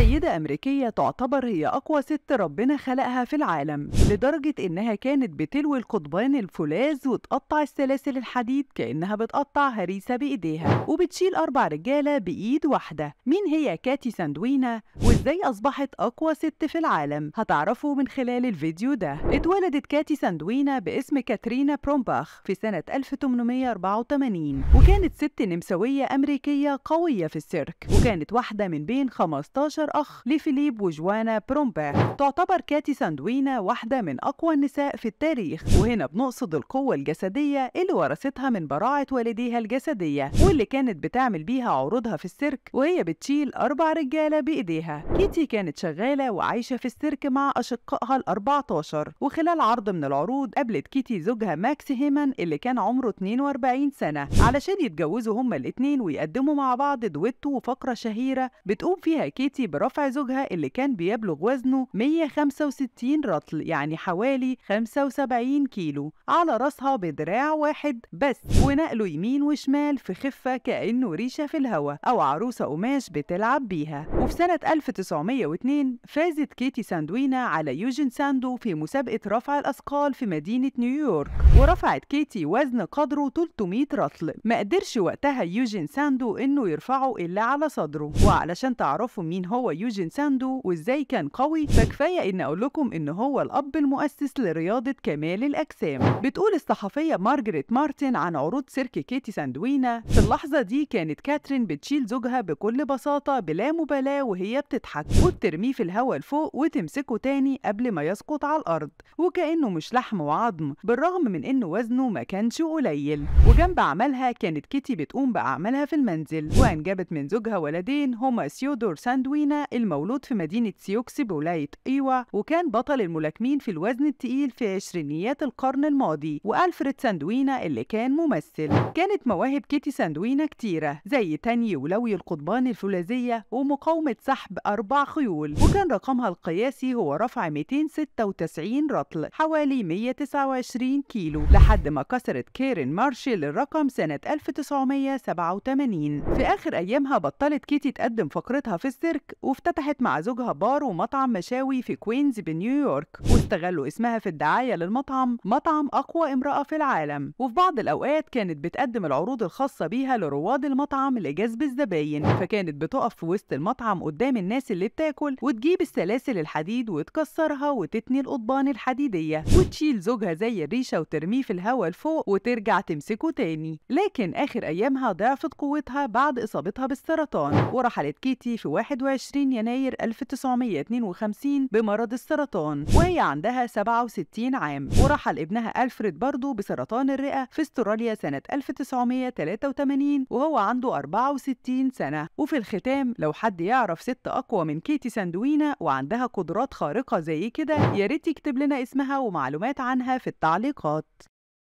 سيدة أمريكية تعتبر هي أقوى ست ربنا خلقها في العالم لدرجة إنها كانت بتلوي القضبان الفولاذ وتقطع السلاسل الحديد كأنها بتقطع هريسة بإيديها وبتشيل أربع رجالة بإيد واحدة مين هي كاتي ساندوينا وإزاي أصبحت أقوى ست في العالم هتعرفوا من خلال الفيديو ده اتولدت كاتي ساندوينا باسم كاترينا برومباخ في سنة 1884 وكانت ست نمساوية أمريكية قوية في السيرك وكانت واحدة من بين 15 الأخ لفيليب وجوانا برومبا تعتبر كاتي ساندوينا واحدة من أقوى النساء في التاريخ وهنا بنقصد القوة الجسدية اللي ورثتها من براعة والديها الجسدية واللي كانت بتعمل بيها عروضها في السيرك وهي بتشيل أربع رجالة بإيديها كيتي كانت شغالة وعايشة في السيرك مع أشقائها ال14 وخلال عرض من العروض قابلت كيتي زوجها ماكس هيمن اللي كان عمره 42 سنة علشان يتجوزوا هما الاتنين ويقدموا مع بعض دويتو وفقرة شهيرة بتقوم فيها كيتي برفع زوجها اللي كان بيبلغ وزنه 165 رطل يعني حوالي 75 كيلو على راسها بدراع واحد بس ونقله يمين وشمال في خفة كأنه ريشة في الهواء أو عروسة قماش بتلعب بيها وفي سنة 1902 فازت كيتي ساندوينا على يوجين ساندو في مسابقة رفع الأثقال في مدينة نيويورك ورفعت كيتي وزن قدره 300 رطل ما قدرش وقتها يوجين ساندو إنه يرفعه إلا على صدره وعلشان تعرفوا مين هو يوجين ساندو وازاي كان قوي فكفايه ان اقول لكم ان هو الاب المؤسس لرياضه كمال الاجسام بتقول الصحفيه مارجريت مارتن عن عروض سيرك كيتي ساندوينا في اللحظه دي كانت كاترين بتشيل زوجها بكل بساطه بلا مبالاه وهي بتضحك وترميه في الهواء لفوق وتمسكه تاني قبل ما يسقط على الارض وكانه مش لحم وعظم بالرغم من انه وزنه ما كانش قليل وجنب اعمالها كانت كيتي بتقوم باعمالها في المنزل وانجبت من زوجها ولدين هما سيودور ساندوينا المولود في مدينة سيوكسي بولاية إيوا وكان بطل الملاكمين في الوزن التقيل في عشرينيات القرن الماضي وألفريد ساندوينا اللي كان ممثل كانت مواهب كيتي ساندوينا كتيرة زي تاني ولوي القضبان الفولاذية ومقاومة سحب أربع خيول وكان رقمها القياسي هو رفع 296 رطل حوالي 129 كيلو لحد ما كسرت كيرين مارشيل الرقم سنة 1987 في آخر أيامها بطلت كيتي تقدم فقرتها في السيرك وافتتحت مع زوجها بار ومطعم مشاوي في كوينز بنيويورك واستغلوا اسمها في الدعاية للمطعم مطعم أقوى امرأة في العالم وفي بعض الأوقات كانت بتقدم العروض الخاصة بيها لرواد المطعم لجذب الزباين فكانت بتقف في وسط المطعم قدام الناس اللي بتاكل وتجيب السلاسل الحديد وتكسرها وتتني القضبان الحديدية وتشيل زوجها زي الريشة وترميه في الهواء لفوق وترجع تمسكه تاني لكن آخر أيامها ضعفت قوتها بعد إصابتها بالسرطان ورحلت كيتي في 21 20 يناير 1952 بمرض السرطان وهي عندها 67 عام ورحل ابنها ألفريد برضه بسرطان الرئة في استراليا سنة 1983 وهو عنده 64 سنة وفي الختام لو حد يعرف ست أقوى من كيتي ساندوينا وعندها قدرات خارقة زي كده ياريت ريت يكتب لنا اسمها ومعلومات عنها في التعليقات